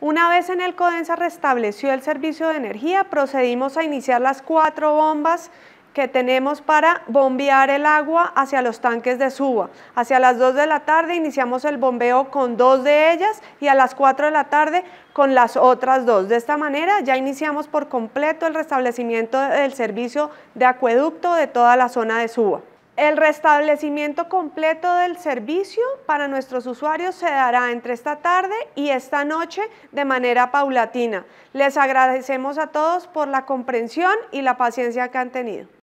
Una vez en el Codensa restableció el servicio de energía, procedimos a iniciar las cuatro bombas que tenemos para bombear el agua hacia los tanques de suba. Hacia las 2 de la tarde iniciamos el bombeo con dos de ellas y a las 4 de la tarde con las otras dos. De esta manera ya iniciamos por completo el restablecimiento del servicio de acueducto de toda la zona de suba. El restablecimiento completo del servicio para nuestros usuarios se dará entre esta tarde y esta noche de manera paulatina. Les agradecemos a todos por la comprensión y la paciencia que han tenido.